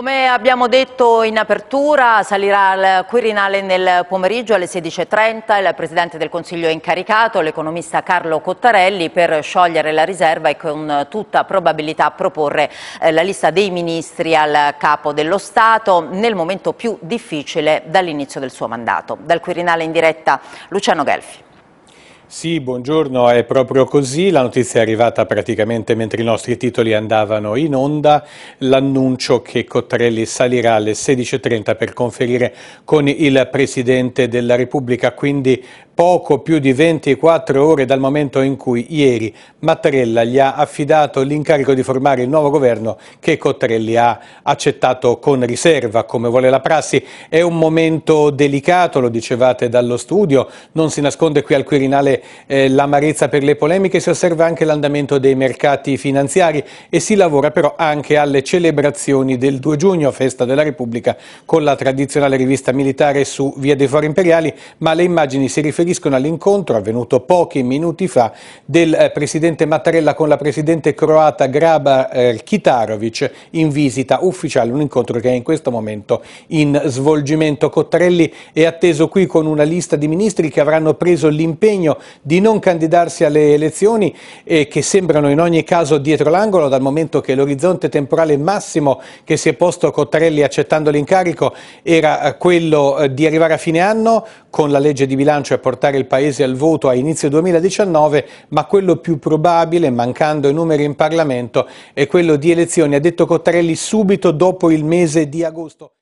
Come abbiamo detto in apertura, salirà al Quirinale nel pomeriggio alle 16.30 il Presidente del Consiglio incaricato, l'economista Carlo Cottarelli, per sciogliere la riserva e con tutta probabilità proporre eh, la lista dei ministri al Capo dello Stato nel momento più difficile dall'inizio del suo mandato. Dal Quirinale in diretta Luciano Gelfi. Sì, buongiorno, è proprio così, la notizia è arrivata praticamente mentre i nostri titoli andavano in onda, l'annuncio che Cottarelli salirà alle 16.30 per conferire con il Presidente della Repubblica, quindi poco più di 24 ore dal momento in cui ieri Mattarella gli ha affidato l'incarico di formare il nuovo governo che Cottarelli ha accettato con riserva, come vuole la prassi. È un momento delicato, lo dicevate dallo studio, non si nasconde qui al Quirinale eh, l'amarezza per le polemiche si osserva anche l'andamento dei mercati finanziari e si lavora però anche alle celebrazioni del 2 giugno, festa della Repubblica, con la tradizionale rivista militare su Via dei Fori Imperiali, ma le immagini si riferiscono all'incontro avvenuto pochi minuti fa del eh, presidente Mattarella con la presidente croata Graba eh, Kitarovic in visita ufficiale, un incontro che è in questo momento in svolgimento. Cottarelli è atteso qui con una lista di ministri che avranno preso l'impegno di non candidarsi alle elezioni eh, che sembrano in ogni caso dietro l'angolo dal momento che l'orizzonte temporale massimo che si è posto Cottarelli accettando l'incarico era eh, quello eh, di arrivare a fine anno con la legge di bilancio e portare il Paese al voto a inizio 2019, ma quello più probabile, mancando i numeri in Parlamento, è quello di elezioni, ha detto Cottarelli subito dopo il mese di agosto.